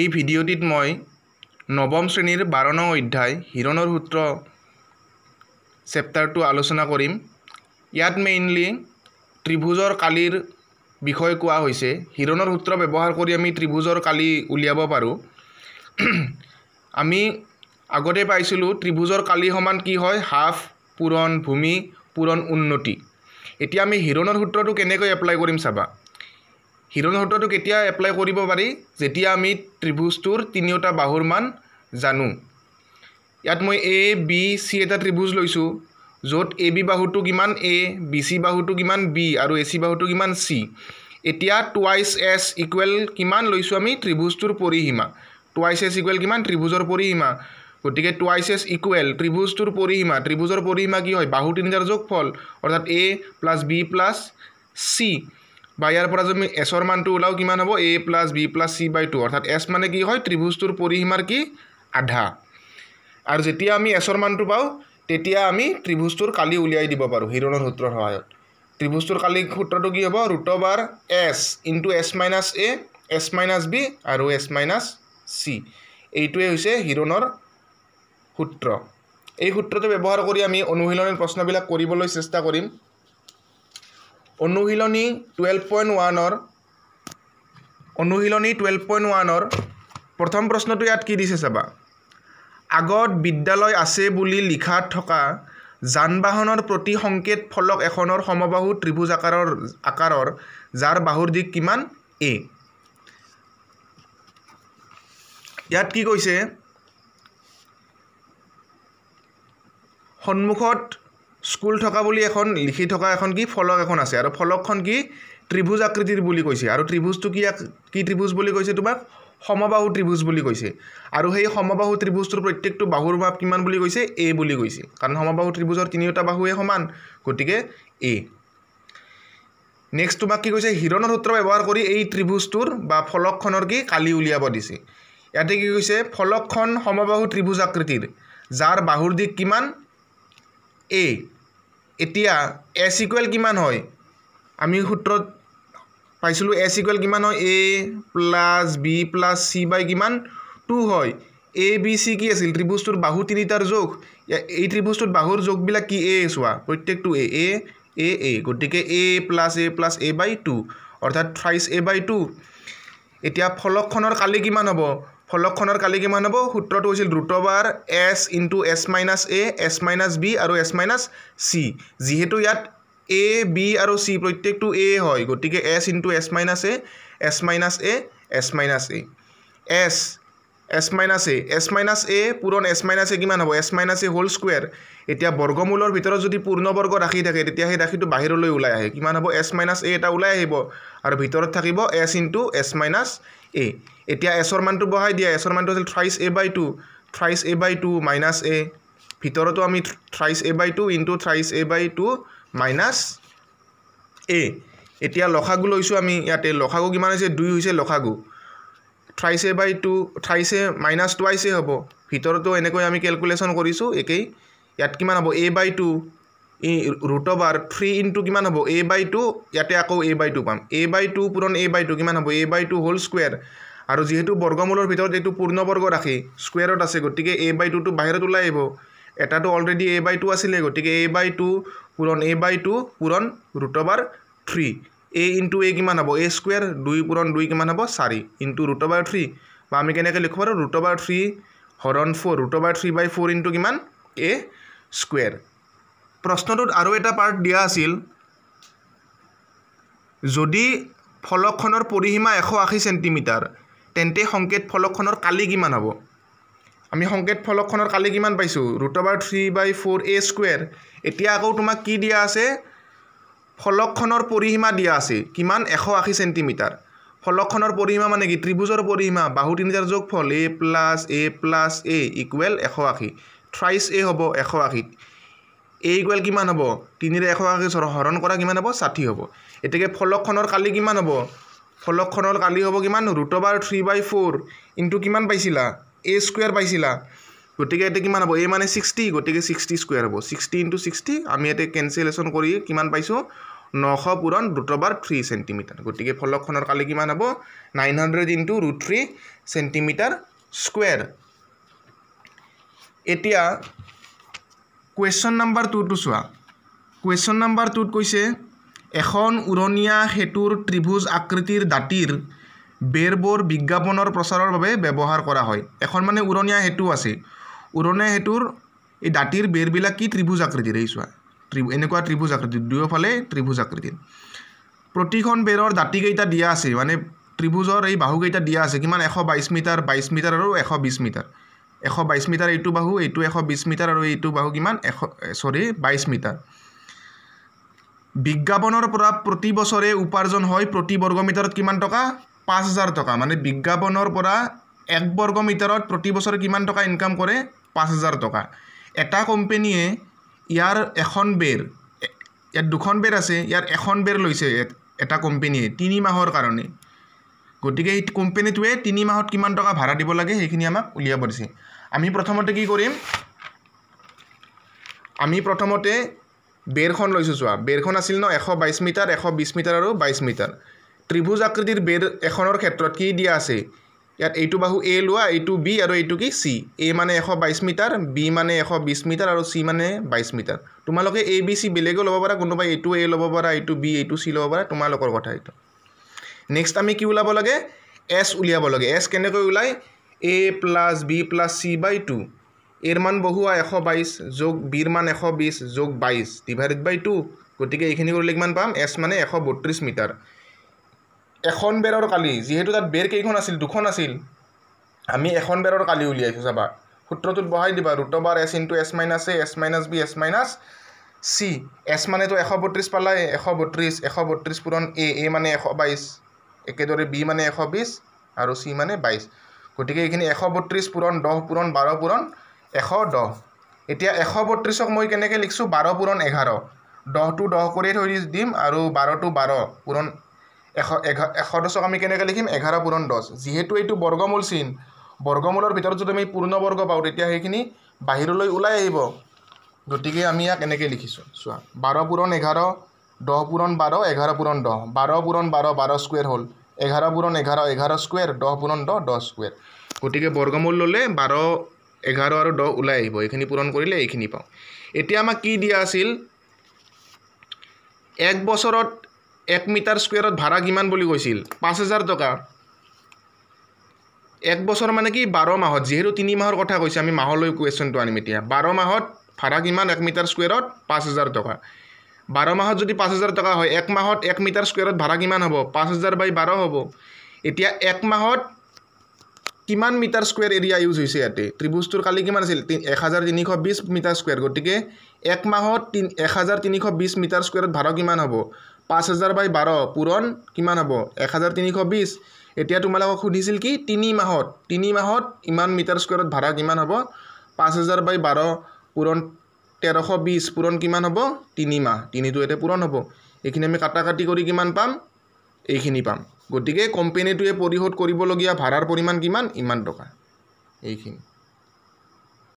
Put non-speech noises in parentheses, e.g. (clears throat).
এই ভিডিঅ'টিত মই নৱম শ্ৰেণীৰ বাৰ নং অধ্যায় হিৰণৰ সূত্ৰ চেপ্তাৰটো আলোচনা কৰিম ইয়াত মেইনলি ত্ৰিভুজৰ কালিৰ বিষয়ে কোৱা হৈছে হিৰণৰ সূত্ৰ ব্যৱহাৰ কৰি আমি ত্ৰিভুজৰ কালি উলিয়াব পাৰোঁ (clears throat) আমি আগতে পাইছিলোঁ ত্ৰিভুজৰ কালি সমান কি হয় হাফ পূৰণ ভূমি পূৰণ উন্নতি এতিয়া আমি হিৰণৰ সূত্ৰটো কেনেকৈ এপ্লাই কৰিম চাবা হিৰণ সূত্ৰটো কেতিয়া এপ্লাই কৰিব পাৰি যেতিয়া আমি ত্ৰিভুজটোৰ তিনিওটা বাহুৰ মান জানো ইয়াত মই এ বি চি এটা ত্ৰিভুজ লৈছোঁ য'ত এ বি বাহুটো কিমান এ বি চি বাহুটো কিমান বি আৰু এ চি বাহুটো কিমান চি এতিয়া টুৱাইচ এছ ইকুৱেল কিমান লৈছোঁ আমি ত্ৰিভুজটোৰ পৰিসীমা টুৱাইচ এছ ইকুৱেল কিমান ত্ৰিভুজৰ পৰিসীমা গতিকে টুৱাইচ এছ ইকুৱেল ত্ৰিভুজটোৰ পৰিসীমা ত্ৰিভুজৰ পৰিসীমা কি হয় বাহু তিনিটাৰ যোগফল অৰ্থাৎ A plus B plus C বা ইয়াৰ পৰা যদি আমি এছৰ মানটো ওলাওঁ কিমান হ'ব A plus B plus C by two অৰ্থাৎ এছ মানে কি হয় ত্ৰিভুজটোৰ পৰিসীমাৰ কি আধা আৰু যেতিয়া আমি এছৰ মানটো পাওঁ তেতিয়া আমি ত্ৰিভুজটোৰ কালি উলিয়াই দিব পাৰোঁ হিৰণৰ সূত্ৰৰ সহায়ত ত্ৰিভুজটোৰ কালি সূত্ৰটো কি হ'ব root over S into S minus A S minus B আৰু এছ মাইনাছ চি এইটোৱে হৈছে হিৰণৰ সূত্ৰ এই সূত্ৰটো ব্যৱহাৰ কৰি আমি অনুশীলনীৰ প্ৰশ্নবিলাক কৰিবলৈ চেষ্টা কৰিম অনুশীলনী টুৱেল্ভ পইণ্ট ওৱানৰ অনুশীলনী টুৱেল্ভ পইণ্ট ওৱানৰ প্ৰথম প্ৰশ্নটো ইয়াত কি দিছে চাবা আগত বিদ্যালয় আছে বুলি লিখা থকা যান বাহনৰ প্ৰতি সংকেত ফলক এখনৰ সমবাহু ত্ৰিভুজ আকাৰৰ আকাৰৰ যাৰ বাহুৰ দিশ কিমান এ ইয়াত কি কৈছে সন্মুখত স্কুল থকা বুলি এখন লিখি থকা এখন কি ফলক এখন আছে আৰু ফলকখন কি ত্ৰিভুজ আকৃতিৰ বুলি কৈছে আৰু ত্ৰিভুজটো কি কি ত্ৰিভুজ বুলি কৈছে তোমাক সমবাহু ত্ৰিভুজ বুলি কৈছে আৰু সেই সমবাহু ত্ৰিভুজটোৰ প্ৰত্যেকটো বাহুৰ ভাৱ কিমান বুলি কৈছে এ বুলি কৈছে কাৰণ সমবাহু ত্ৰিভুজৰ তিনিওটা বাহুৱে সমান গতিকে এ নেক্সট তোমাক কি কৈছে হিৰণৰ সূত্ৰ ব্যৱহাৰ কৰি এই ত্ৰিভুজটোৰ বা ফলকখনৰ কি কালি উলিয়াব দিছে ইয়াতে কি কৈছে ফলকখন সমবাহু ত্ৰিভুজ আকৃতিৰ যাৰ বাহুৰ দিশ কিমান এ এতিয়া এছ ইকুৱেল কিমান হয় আমি সূত্ৰত পাইছিলোঁ এছ ইকুৱেল কিমান হয় A plus B plus C by কিমান টু হয় এ বি চি কি আছিল ত্ৰিভুজটোৰ বাহু তিনিটাৰ যোগ এই ত্ৰিভুজটোত বাহুৰ যোগবিলাক কি এ চোৱা প্ৰত্যেকটো এ এ এ এ গতিকে A plus A plus A by two অৰ্থাৎ থ্ৰাইচ এ বাই টু এতিয়া ফলকখনৰ কালি কিমান হ'ব ফলকখনৰ কালি কিমান হ'ব সূত্ৰটো হৈছিল root over S into S minus A S minus B আৰু এছ মাইনাছ চি যিহেতু ইয়াত এ বি আৰু চি প্ৰত্যেকটো এ হয় গতিকে S into S minus A S minus A S minus A S S minus A S minus A পূৰণ S minus A কিমান হ'ব S minus A whole square এতিয়া বৰ্গমূলৰ ভিতৰত যদি পূৰ্ণবৰ্গ ৰাখি থাকে তেতিয়া সেই ৰাশিটো বাহিৰলৈ ওলাই আহে কিমান হ'ব এছ মাইনাছ এ এটা ওলাই আহিব আৰু ভিতৰত থাকিব S into S minus A এতিয়া এছৰ মানটো বহাই দিয়া এছৰ মানটো আছিল thrice A by two thrice A by two minus A ভিতৰতো আমি thrice A by two into thrice A by two minus A এতিয়া লখাগু লৈছোঁ আমি ইয়াতে লখাগু কিমান হৈছে দুই হৈছে লখাগু থাইছে বাই টু থাইছে মাইনাছ টুৱাইছে হ'ব ভিতৰতো এনেকৈ আমি কেলকুলেশ্যন কৰিছোঁ একেই ইয়াত কিমান হ'ব এ বাই টু ই root over three into কিমান হ'ব এ বাই টু ইয়াতে আকৌ এ বাই টু পাম এ বাই টু পূৰণ এ বাই টু কিমান হ'ব এ বাই টু হ'ল স্কুৱেৰ আৰু যিহেতু বৰ্গমূলৰ ভিতৰত এইটো পূৰ্ণবৰ্গ ৰাখি স্কুৱেৰত আছে গতিকে এ বাই টুটো বাহিৰত ওলাই আহিব এটাটো অলৰেডি এ বাই টু আছিলে গতিকে এ বাই টু পূৰণ এ বাই টু পূৰণ root over three A into A কিমান হ'ব এ স্কুৱেৰ দুই পূৰণ দুই কিমান হ'ব চাৰি ইনটু ৰুট অভাৰ থ্ৰী বা আমি কেনেকৈ লিখিব পাৰোঁ ৰুট অভাৰ থ্ৰী হৰণ four root over three by four into কিমান এ স্কুৱেৰ প্ৰশ্নটোত আৰু এটা পাৰ্ট দিয়া আছিল যদি ফলকখনৰ পৰিসীমা এশ আশী চেণ্টিমিটাৰ তেন্তে সংকেত ফলকখনৰ কালি কিমান হ'ব আমি সংকেত ফলকখনৰ কালি কিমান পাইছোঁ root over three by four A square এতিয়া আকৌ তোমাক কি দিয়া আছে ফলকখনৰ পৰিসীমা দিয়া আছে কিমান এশ আশী চেণ্টিমিটাৰ ফলকখনৰ পৰিসীমা মানে কি ত্ৰিভুজৰ পৰিসীমা বাহু তিনিটাৰ ফল A plus A plus A equal এশ আশী থ্ৰাইছ এ হ'ব এশ আশীত এ ইকুৱেল কিমান হ'ব তিনিৰে এশ আশী হৰণ কৰা কিমান হ'ব ষাঠি হ'ব এতিয়া ফলকখনৰ কালি কিমান হ'ব ফলকখনৰ কালি হ'ব কিমান root over three by four into কিমান পাইছিলা এ স্কুৱেৰ পাইছিলা গতিকে এতিয়া কিমান হ'ব এ মানে ছিক্সটি গতিকে ছিক্সটি স্কুৱেৰ হ'ব ছিক্সটি ইনটু ছিক্সটি আমি ইয়াতে কেঞ্চেলেশ্যন কৰি কিমান পাইছোঁ নশ পূৰণ দ্ৰুতবাৰ থ্ৰী চেণ্টিমিটাৰ গতিকে ফলকখনৰ কালি কিমান হ'ব nine hundred into root three centimetre square এতিয়া কুৱেশ্যন নাম্বাৰ টুটো চোৱা কুৱেশ্যন নাম্বাৰ টুত কৈছে এখন উৰণীয়া সেতুৰ ত্ৰিভুজ আকৃতিৰ দাঁতিৰ বেৰবোৰ বিজ্ঞাপনৰ প্ৰচাৰৰ বাবে ব্যৱহাৰ কৰা হয় এখন মানে উৰণীয়া সেতু আছে উৰণীয়া সেতুৰ এই দাঁতিৰ বেৰবিলাক কি ত্ৰিভুজ আকৃতিৰ এই চোৱা ত্ৰিভু এনেকুৱা ত্ৰিভুজ আকৃতি দুয়োফালে ত্ৰিভুজ আকৃতি প্ৰতিখন বেৰৰ দাঁতিকেইটা দিয়া আছে মানে ত্ৰিভুজৰ এই বাহুকেইটা দিয়া আছে কিমান এশ বাইছ মিটাৰ বাইছ মিটাৰ আৰু এশ বিছ মিটাৰ এশ বাইছ মিটাৰ এইটো বাহু এইটো এশ বিছ মিটাৰ আৰু এইটো বাহু কিমান এশ চৰি বাইছ মিটাৰ বিজ্ঞাপনৰ পৰা প্ৰতি বছৰে উপাৰ্জন হয় প্ৰতি বৰ্গ মিটাৰত কিমান টকা পাঁচ হাজাৰ টকা মানে বিজ্ঞাপনৰ পৰা এক বৰ্গ মিটাৰত প্ৰতি বছৰে কিমান টকা ইনকাম কৰে পাঁচ হাজাৰ টকা এটা কোম্পেনীয়ে ইয়াৰ এখন বেৰ ইয়াত দুখন বেৰ আছে ইয়াৰ এখন বেৰ লৈছে এটা কোম্পেনীয়ে তিনি মাহৰ কাৰণে গতিকে এই কোম্পেনীটোৱে তিনি মাহত কিমান টকা ভাড়া দিব লাগে সেইখিনি আমাক উলিয়াব দিছে আমি প্ৰথমতে কি কৰিম আমি প্ৰথমতে বেৰখন লৈছোঁ চোৱা বেৰখন আছিল ন এশ বাইছ মিটাৰ এশ বিছ মিটাৰ আৰু বাইছ মিটাৰ ত্ৰিভুজ আকৃতিৰ বেৰ এখনৰ ক্ষেত্ৰত কি দিয়া আছে ইয়াত এইটো বাহু এ লোৱা এইটো বি আৰু এইটো কি চি এ মানে এশ বাইছ মিটাৰ বি মানে এশ বিছ মিটাৰ আৰু চি মানে বাইছ মিটাৰ তোমালোকে এ বি চি বেলেগেও ল'ব পাৰা কোনোবাই এইটো এ ল'ব পাৰা এইটো বি এইটো চি ল'ব পাৰা তোমালোকৰ কথা এইটো নেক্সট আমি কি ওলাব লাগে এছ উলিয়াব লাগে এছ কেনেকৈ ওলায় A plus B plus C by two এৰ মান বহুৱা এশ বাইছ যোগ বিৰ মান এশ বিছ যোগ বাইছ ডিভাইডেড বাই টু গতিকে এইখিনি কৰিলে কিমান পাম এছ মানে এশ বত্ৰিছ মিটাৰ এখন বেৰৰ কালি যিহেতু তাত বেৰ কেইখন আছিল দুখন আছিল আমি এখন বেৰৰ কালি উলিয়াইছোঁ চাবা সূত্ৰটোত বহাই দিবা root over S into S minus A S minus B S minus C S মানেতো এশ বত্ৰিছ পালাই এশ বত্ৰিছ এশ বত্ৰিছ পূৰণ এ এ মানে এশ বাইছ একেদৰে বি মানে এশ বিছ আৰু চি মানে বাইছ গতিকে এইখিনি এশ বত্ৰিছ পূৰণ দহ পূৰণ বাৰ পূৰণ এশ দহ এতিয়া এশ বত্ৰিছক মই কেনেকৈ লিখিছোঁ বাৰ পূৰণ এঘাৰ দহটো দহ কৰিয়ে থৈ দিম আৰু বাৰটো বাৰ পূৰণ এশ এঘাৰ এশ দহক আমি কেনেকৈ লিখিম এঘাৰ পূৰণ দহ যিহেতু এইটো বৰ্গমূল চিন বৰ্গমূলৰ ভিতৰত যদি আমি পূৰ্ণবৰ্গ পাওঁ তেতিয়া সেইখিনি বাহিৰলৈ ওলাই আহিব গতিকে আমি ইয়াক এনেকৈ লিখিছোঁ চোৱা বাৰ পূৰণ এঘাৰ দহ পূৰণ বাৰ এঘাৰ পূৰণ দহ বাৰ পূৰণ বাৰ বাৰ স্কুৱেৰ হ'ল এঘাৰ পূৰণ এঘাৰ এঘাৰ স্কুৱেৰ দহ পূৰণ দহ দহ স্কুৱেৰ গতিকে বৰ্গমূল ল'লে বাৰ এঘাৰ আৰু দহ ওলাই আহিব এইখিনি পূৰণ কৰিলে এইখিনি পাওঁ এতিয়া আমাক কি দিয়া আছিল এক বছৰত এক মিটাৰ স্কুৱেৰত ভাড়া কিমান বুলি কৈছিল পাঁচ হাজাৰ টকা এক বছৰ মানে কি বাৰ মাহত যিহেতু তিনি মাহৰ কথা কৈছে আমি মাহলৈ কুৱেশ্যনটো আনিম এতিয়া বাৰ মাহত ভাড়া কিমান এক মিটাৰ স্কুৱেৰত পাঁচ হাজাৰ টকা বাৰ মাহত যদি পাঁচ হাজাৰ টকা হয় এক মাহত এক মিটাৰ স্কুৱেৰত ভাড়া কিমান হ'ব পাঁচ হাজাৰ বাই বাৰ হ'ব এতিয়া এক মাহত কিমান মিটাৰ স্কুৱেৰ এৰিয়া ইউজ হৈছে ইয়াতে ত্ৰিভুজটোৰ কালি কিমান আছিল এক হাজাৰ তিনিশ বিছ মিটাৰ স্কুৱেৰ গতিকে এক মাহত তিনি এক হাজাৰ তিনিশ বিছ মিটাৰ স্কুৱেৰত ভাড়া কিমান হ'ব পাঁচ হাজাৰ বাই বাৰ পূৰণ কিমান হ'ব এক হাজাৰ তিনিশ বিছ এতিয়া তোমালোকক সুধিছিল কি তিনি মাহত তিনি মাহত ইমান মিটাৰ স্কুৱাৰত ভাড়া কিমান হ'ব পাঁচ হাজাৰ বাই বাৰ পূৰণ তেৰশ বিছ পূৰণ কিমান হ'ব তিনি মাহ তিনিটো এতিয়া পূৰণ হ'ব এইখিনি আমি কাটি কৰি কিমান পাম এইখিনি পাম গতিকে কোম্পেনীটোৱে পৰিশোধ কৰিবলগীয়া ভাড়াৰ পৰিমাণ কিমান ইমান টকা এইখিনি